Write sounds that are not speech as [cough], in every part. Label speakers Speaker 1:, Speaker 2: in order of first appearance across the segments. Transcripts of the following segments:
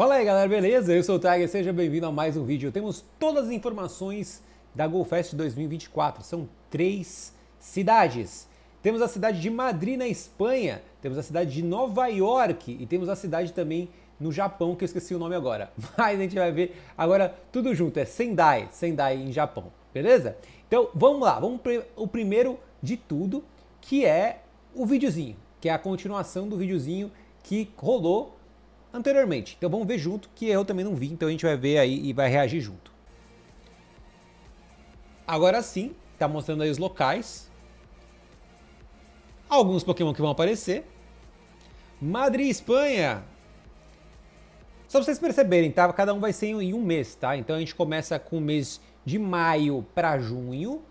Speaker 1: Fala aí galera, beleza? Eu sou o Tiger, seja bem-vindo a mais um vídeo. Temos todas as informações da GoFest 2024, são três cidades. Temos a cidade de Madrid, na Espanha, temos a cidade de Nova York e temos a cidade também no Japão, que eu esqueci o nome agora. [laughs] Mas a gente vai ver agora tudo junto, é Sendai, Sendai em Japão, beleza? Então vamos lá, vamos para o primeiro de tudo, que é o videozinho, que é a continuação do videozinho que rolou anteriormente. Então vamos ver junto, que eu também não vi, então a gente vai ver aí e vai reagir junto. Agora sim, tá mostrando aí os locais. Alguns Pokémon que vão aparecer. Madrid, Espanha. Só pra vocês perceberem, tá? Cada um vai ser em um mês, tá? Então a gente começa com o mês de maio para junho.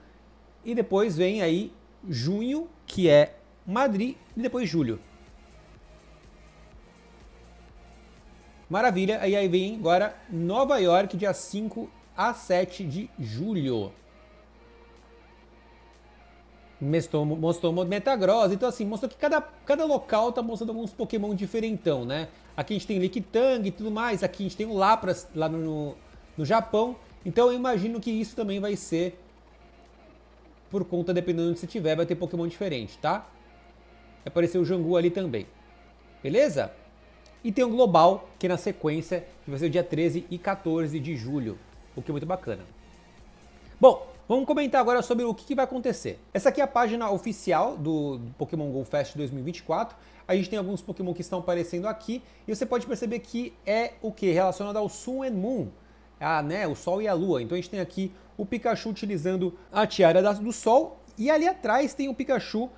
Speaker 1: E depois vem aí junho, que é Madrid, e depois julho. Maravilha, e aí vem agora Nova York, dia 5 a 7 de julho. Mostrou, mostrou Metagross, então assim, mostrou que cada, cada local tá mostrando alguns Pokémon diferentão, né? Aqui a gente tem Lickitung e tudo mais, aqui a gente tem o Lapras lá no, no Japão, então eu imagino que isso também vai ser por conta, dependendo de onde você tiver, vai ter Pokémon diferente, tá? Apareceu o Jangu ali também. Beleza? E tem o Global, que é na sequência, que vai ser o dia 13 e 14 de julho, o que é muito bacana. Bom, vamos comentar agora sobre o que, que vai acontecer. Essa aqui é a página oficial do Pokémon GO Fest 2024. A gente tem alguns Pokémon que estão aparecendo aqui, e você pode perceber que é o que? Relacionado ao Sun and Moon, ah, né? o Sol e a Lua. Então a gente tem aqui o Pikachu utilizando a tiara do Sol, e ali atrás tem o Pikachu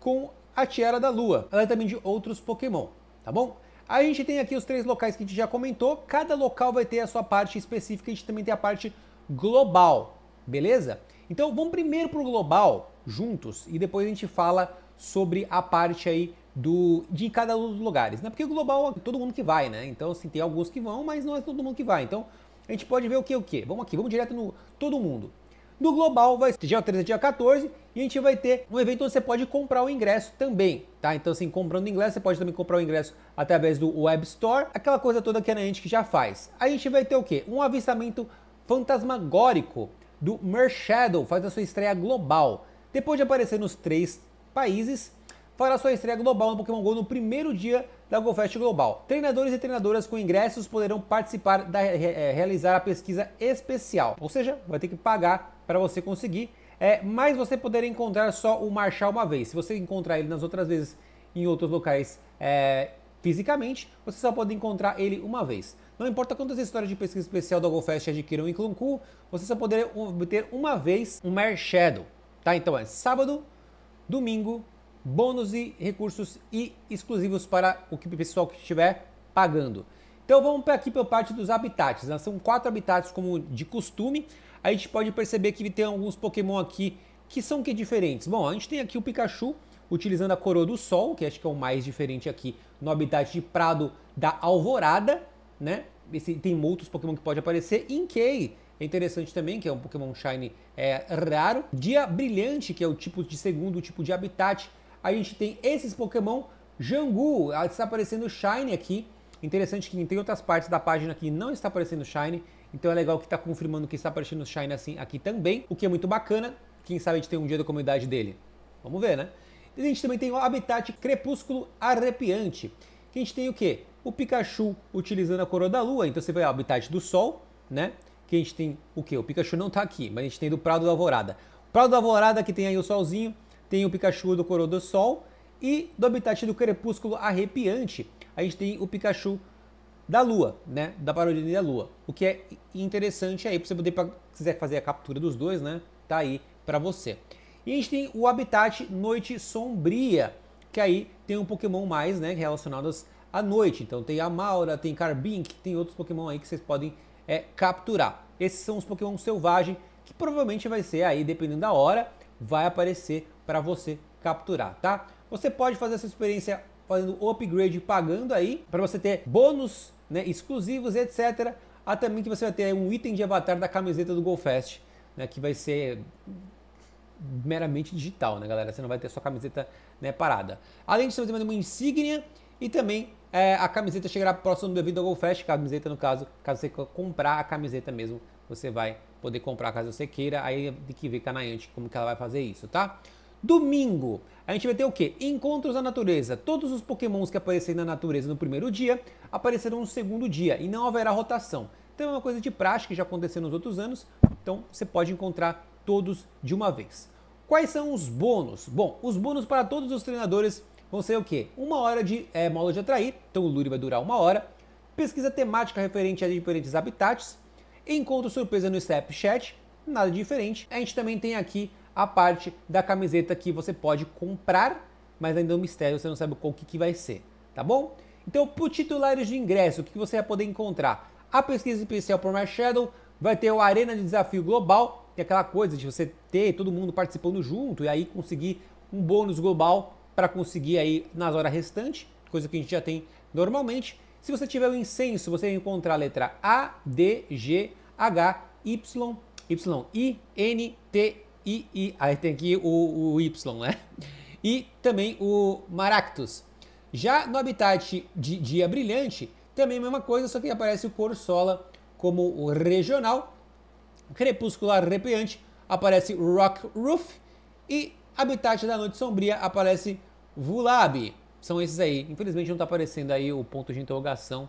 Speaker 1: com a tiara da Lua, ela é também de outros Pokémon, tá bom? A gente tem aqui os três locais que a gente já comentou, cada local vai ter a sua parte específica, a gente também tem a parte global, beleza? Então vamos primeiro para o global juntos e depois a gente fala sobre a parte aí do, de cada um dos lugares, né? Porque global é todo mundo que vai, né? Então, assim, tem alguns que vão, mas não é todo mundo que vai. Então, a gente pode ver o que o que. Vamos aqui, vamos direto no todo mundo. No global vai ser dia 13 dia 14 e a gente vai ter um evento onde você pode comprar o ingresso também, tá? Então, assim, comprando ingresso, você pode também comprar o ingresso através do Web Store, aquela coisa toda que a gente já faz. A gente vai ter o quê? Um avistamento fantasmagórico do Shadow faz a sua estreia global. Depois de aparecer nos três países, fará sua estreia global no Pokémon GO no primeiro dia da GoFest Global. Treinadores e treinadoras com ingressos poderão participar da é, realizar a pesquisa especial, ou seja, vai ter que pagar para você conseguir é, mas você poderá encontrar só o Marshall uma vez. Se você encontrar ele nas outras vezes em outros locais é, fisicamente, você só pode encontrar ele uma vez. Não importa quantas histórias de pesquisa especial do GoFest adquiram em Clunku, você só poderá obter uma vez um Mare Shadow. Tá? Então é sábado, domingo, bônus e recursos e exclusivos para o que pessoal que estiver pagando. Então vamos aqui pela parte dos habitats. Né? São quatro habitats como de costume. A gente pode perceber que tem alguns Pokémon aqui que são que diferentes. Bom, a gente tem aqui o Pikachu utilizando a coroa do sol, que acho que é o mais diferente aqui no habitat de Prado da Alvorada, né? Esse, tem outros Pokémon que pode aparecer. Inkei é interessante também, que é um Pokémon Shine é, raro. Dia Brilhante, que é o tipo de segundo tipo de habitat. A gente tem esses Pokémon. Jangu, ah, está aparecendo Shine aqui Interessante que tem outras partes da página que não está aparecendo Shine, então é legal que está confirmando que está aparecendo Shine assim aqui também, o que é muito bacana. Quem sabe a gente tem um dia da comunidade dele. Vamos ver, né? E a gente também tem o Habitat Crepúsculo Arrepiante, que a gente tem o quê? O Pikachu utilizando a coroa da lua, então você vai o Habitat do Sol, né? Que a gente tem o quê? O Pikachu não está aqui, mas a gente tem do Prado da Alvorada. Prado da Alvorada que tem aí o solzinho, tem o Pikachu do Coroa do Sol, e do habitat do crepúsculo arrepiante, a gente tem o Pikachu da Lua, né? Da Parodini da Lua. O que é interessante aí, para você poder, pra, se quiser fazer a captura dos dois, né? Tá aí para você. E a gente tem o habitat Noite Sombria, que aí tem um Pokémon mais, né? Relacionados à noite. Então tem a Maura, tem Carbink, tem outros Pokémon aí que vocês podem é, capturar. Esses são os Pokémon selvagem que provavelmente vai ser aí, dependendo da hora, vai aparecer para você capturar, tá? Você pode fazer essa experiência fazendo upgrade pagando aí, para você ter bônus né, exclusivos, etc. Há ah, também que você vai ter um item de avatar da camiseta do GoFest, né, que vai ser meramente digital, né, galera? Você não vai ter sua camiseta né, parada. Além disso, você vai ter uma insígnia e também é, a camiseta chegará próximo do devido ao GoFest, camiseta no caso, caso você comprar a camiseta mesmo, você vai poder comprar caso você queira, aí tem que ver com a Niantic como que ela vai fazer isso, tá? Domingo, a gente vai ter o quê? Encontros na natureza. Todos os pokémons que aparecerem na natureza no primeiro dia aparecerão no segundo dia e não haverá rotação. Então é uma coisa de prática que já aconteceu nos outros anos, então você pode encontrar todos de uma vez. Quais são os bônus? Bom, os bônus para todos os treinadores vão ser o quê? Uma hora de é, eh, mola de atrair, então o luri vai durar uma hora. Pesquisa temática referente a diferentes habitats. Encontro surpresa no Snapchat, nada diferente. A gente também tem aqui a parte da camiseta que você pode comprar, mas ainda é um mistério, você não sabe qual que, que vai ser, tá bom? Então, para titulares de ingresso, o que você vai poder encontrar? A pesquisa especial por My Shadow, vai ter o Arena de Desafio Global, que é aquela coisa de você ter todo mundo participando junto e aí conseguir um bônus global para conseguir aí nas horas restantes, coisa que a gente já tem normalmente. Se você tiver o incenso, você vai encontrar a letra A, D, G, H, Y, Y, I, N, T, e, e aí tem aqui o, o Y, né? E também o Maractus. Já no habitat de dia brilhante, também a mesma coisa, só que aparece o Corsola como o regional. Crepuscular arrepiante aparece Rock Roof. E habitat da noite sombria aparece Vulab. São esses aí. Infelizmente não está aparecendo aí o ponto de interrogação,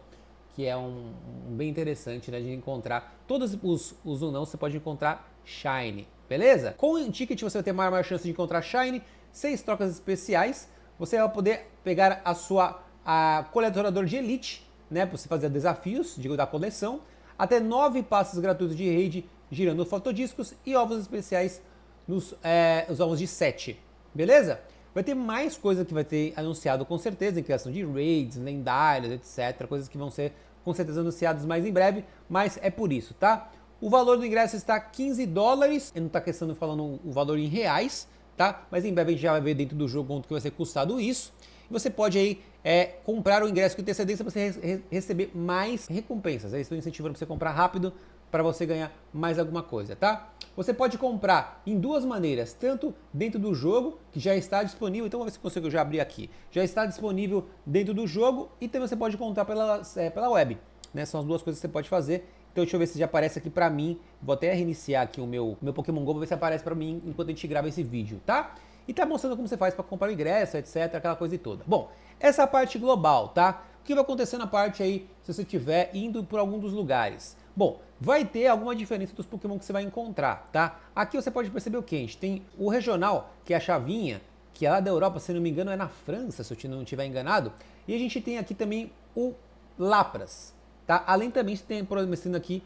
Speaker 1: que é um, um bem interessante né, de encontrar. Todos os, os não você pode encontrar Shine beleza? Com o ticket você vai ter maior, maior chance de encontrar Shine, seis trocas especiais, você vai poder pegar a sua a coletorador de elite, né, para você fazer desafios, digo, da coleção, até nove passes gratuitos de raid girando fotodiscos e ovos especiais nos é, eh, os ovos de 7, beleza? Vai ter mais coisa que vai ter anunciado com certeza, em criação de raids, lendários, etc. Coisas que vão ser com certeza anunciadas mais em breve, mas é por isso, tá? O valor do ingresso está 15 dólares. Eu não está questão falando o valor em reais, tá? Mas em breve a gente já vai ver dentro do jogo quanto que vai ser custado isso. E você pode aí é, comprar o ingresso com antecedência para você re receber mais recompensas. Eles estão incentivando você comprar rápido para você ganhar mais alguma coisa, tá? Você pode comprar em duas maneiras, tanto dentro do jogo, que já está disponível, então vamos ver se consigo já abrir aqui. Já está disponível dentro do jogo e também você pode comprar pela, é, pela web. Né? São as duas coisas que você pode fazer então deixa eu ver se já aparece aqui pra mim. Vou até reiniciar aqui o meu, meu Pokémon GO pra ver se aparece pra mim enquanto a gente grava esse vídeo, tá? E tá mostrando como você faz para comprar o ingresso, etc, aquela coisa e toda. Bom, essa é parte global, tá? O que vai acontecer na parte aí, se você estiver indo por algum dos lugares? Bom, vai ter alguma diferença dos Pokémon que você vai encontrar, tá? Aqui você pode perceber o que? A gente tem o regional, que é a chavinha, que é lá da Europa, se não me engano, é na França, se eu não estiver enganado. E a gente tem aqui também o Lapras, Tá? Além também de ter prometendo aqui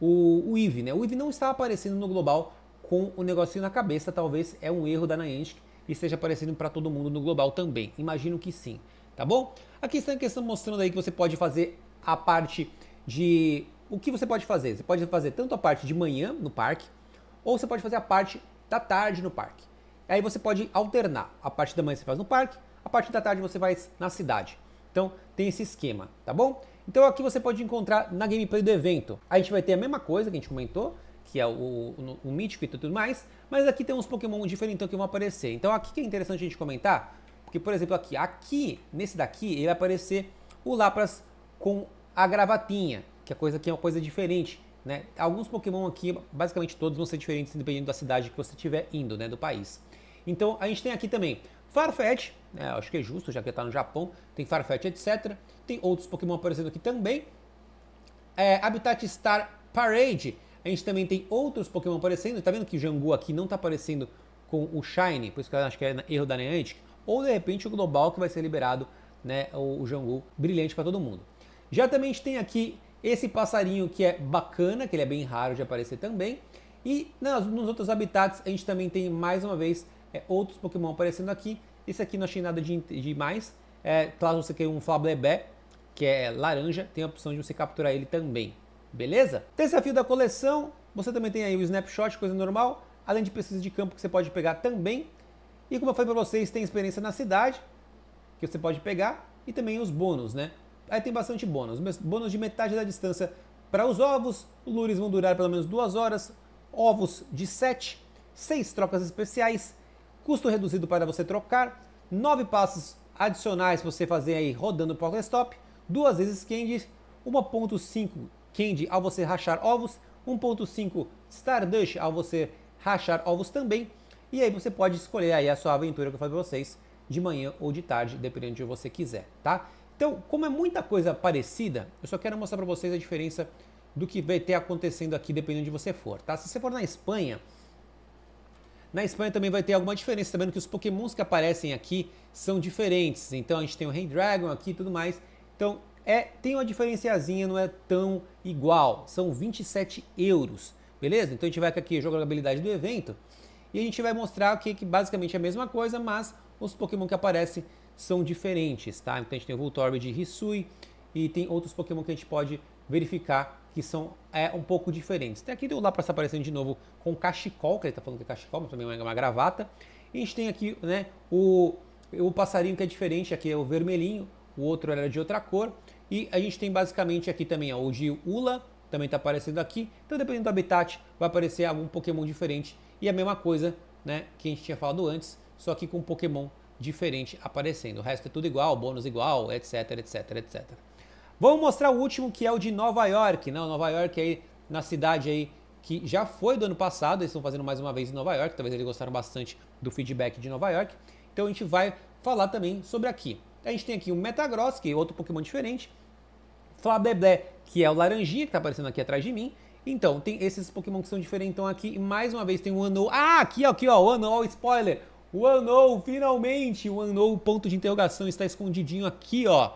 Speaker 1: o, o IV, né? O IV não está aparecendo no global com o negocinho na cabeça, talvez é um erro da Niantic e esteja aparecendo para todo mundo no global também. Imagino que sim, tá bom? Aqui está a questão mostrando aí que você pode fazer a parte de o que você pode fazer. Você pode fazer tanto a parte de manhã no parque, ou você pode fazer a parte da tarde no parque. Aí você pode alternar. A parte da manhã você faz no parque, a parte da tarde você faz na cidade. Então tem esse esquema, tá bom? Então aqui você pode encontrar na gameplay do evento. A gente vai ter a mesma coisa que a gente comentou, que é o, o, o mítico e tudo mais, mas aqui tem uns Pokémon diferentes que vão aparecer. Então aqui que é interessante a gente comentar, porque por exemplo aqui, aqui nesse daqui, ele vai aparecer o Lapras com a gravatinha, que é coisa aqui é uma coisa diferente. Né? Alguns Pokémon aqui, basicamente todos, vão ser diferentes dependendo da cidade que você estiver indo, né? do país. Então a gente tem aqui também Farfetch, né, acho que é justo, já que está no Japão, tem Farfetch, etc. Tem outros Pokémon aparecendo aqui também. É, Habitat Star Parade, a gente também tem outros Pokémon aparecendo. Tá vendo que o Jangu aqui não está aparecendo com o Shine, por isso que eu acho que é erro da Niantic. Ou de repente o Global que vai ser liberado, né, o, o Jangu brilhante para todo mundo. Já também a gente tem aqui esse passarinho que é bacana, que ele é bem raro de aparecer também. E nas, nos outros habitats a gente também tem mais uma vez é, outros Pokémon aparecendo aqui. Esse aqui não achei nada de, de mais. É, claro, você quer um Flablebé, que é laranja, tem a opção de você capturar ele também. Beleza? Desafio da coleção, você também tem aí o snapshot, coisa normal, além de pesquisa de campo que você pode pegar também. E como eu falei para vocês, tem experiência na cidade, que você pode pegar, e também os bônus, né? Aí tem bastante bônus, bônus de metade da distância para os ovos, lures vão durar pelo menos duas horas, ovos de 7, 6 trocas especiais, Custo reduzido para você trocar, nove passos adicionais para você fazer aí rodando o Pokéstop, duas vezes candy, 1.5 candy ao você rachar ovos, 1.5 Stardust ao você rachar ovos também. E aí você pode escolher aí a sua aventura que eu falei para vocês, de manhã ou de tarde, dependendo de onde você quiser, tá? Então, como é muita coisa parecida, eu só quero mostrar para vocês a diferença do que vai ter acontecendo aqui, dependendo de onde você for, tá? Se você for na Espanha, na Espanha também vai ter alguma diferença, sabendo que os pokémons que aparecem aqui são diferentes. Então a gente tem o Rei Dragon aqui e tudo mais. Então é, tem uma diferenciazinha, não é tão igual. São 27 euros, beleza? Então a gente vai aqui, jogabilidade do evento. E a gente vai mostrar que basicamente é a mesma coisa, mas os pokémon que aparecem são diferentes, tá? Então a gente tem o Voltorb de Hisui e tem outros pokémon que a gente pode verificar que são é, um pouco diferentes. Tem aqui deu lá para estar aparecendo de novo com cachecol, que ele está falando que é cachecol, mas também é, é uma gravata. E a gente tem aqui né, o, o passarinho que é diferente, aqui é o vermelhinho, o outro era de outra cor. E a gente tem basicamente aqui também ó, o Ula, também está aparecendo aqui. Então, dependendo do habitat, vai aparecer algum Pokémon diferente. E a mesma coisa né, que a gente tinha falado antes, só que com um Pokémon diferente aparecendo. O resto é tudo igual, bônus igual, etc, etc, etc. Vamos mostrar o último que é o de Nova York, não? Né? Nova York aí na cidade aí que já foi do ano passado, eles estão fazendo mais uma vez em Nova York, talvez eles gostaram bastante do feedback de Nova York. Então a gente vai falar também sobre aqui. A gente tem aqui o Metagross, que é outro Pokémon diferente, Flableblé, que é o laranjinha que tá aparecendo aqui atrás de mim. Então, tem esses Pokémon que são diferentes então, aqui. E mais uma vez tem o Anou. Ah, aqui, aqui, ó, o Anol, spoiler. O Anol, finalmente, o Anol, ponto de interrogação, está escondidinho aqui, ó.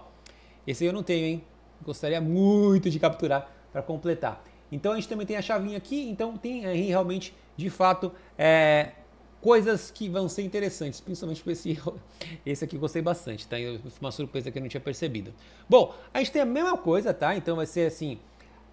Speaker 1: Esse aí eu não tenho, hein? gostaria muito de capturar para completar. Então a gente também tem a chavinha aqui, então tem aí realmente, de fato, é, coisas que vão ser interessantes, principalmente para esse, esse aqui eu gostei bastante, tá? Uma surpresa que eu não tinha percebido. Bom, a gente tem a mesma coisa, tá? Então vai ser assim,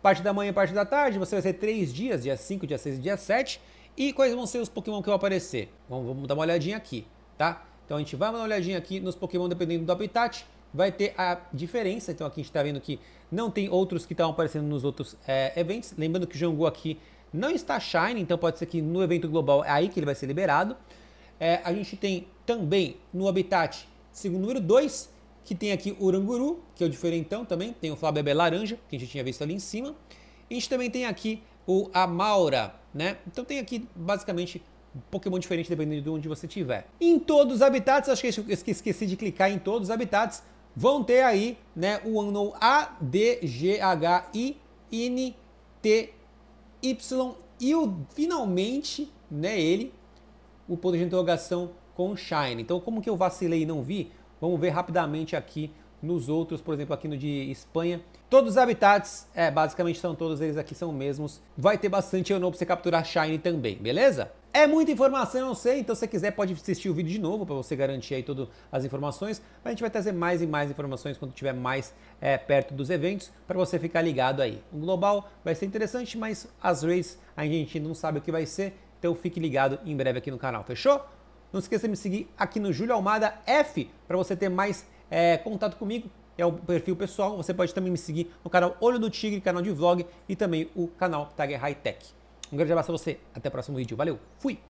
Speaker 1: parte da manhã e parte da tarde, você vai ser três dias, dia 5, dia 6 e dia 7, e quais vão ser os Pokémon que vão aparecer? Vamos, vamos dar uma olhadinha aqui, tá? Então a gente vai dar uma olhadinha aqui nos Pokémon dependendo do habitat, vai ter a diferença. Então aqui a gente está vendo que não tem outros que estavam aparecendo nos outros é, eventos. Lembrando que o Jangu aqui não está Shine, então pode ser que no evento global é aí que ele vai ser liberado. É, a gente tem também no habitat segundo número 2, que tem aqui o Uranguru, que é o diferentão também. Tem o Flabebé Laranja, que a gente tinha visto ali em cima. E a gente também tem aqui o Amaura, né? Então tem aqui basicamente um Pokémon diferente dependendo de onde você estiver. Em todos os habitats, acho que eu esqueci de clicar em todos os habitats, vão ter aí né, o ano A, D, G, H, I, N, T, Y e o, finalmente né, ele, o ponto de interrogação com Shine. Então, como que eu vacilei e não vi? Vamos ver rapidamente aqui nos outros, por exemplo, aqui no de Espanha. Todos os habitats, é, basicamente são todos eles aqui, são os mesmos. Vai ter bastante Anô para você capturar Shine também, beleza? É muita informação, eu sei, então se você quiser pode assistir o vídeo de novo para você garantir aí todas as informações. A gente vai trazer mais e mais informações quando estiver mais é, perto dos eventos para você ficar ligado aí. O global vai ser interessante, mas às vezes a gente não sabe o que vai ser, então fique ligado em breve aqui no canal, fechou? Não se esqueça de me seguir aqui no Júlio Almada F para você ter mais é, contato comigo. É o perfil pessoal. Você pode também me seguir no canal Olho do Tigre, canal de vlog e também o canal Tag High Tech. Um grande abraço a você. Até o próximo vídeo. Valeu. Fui.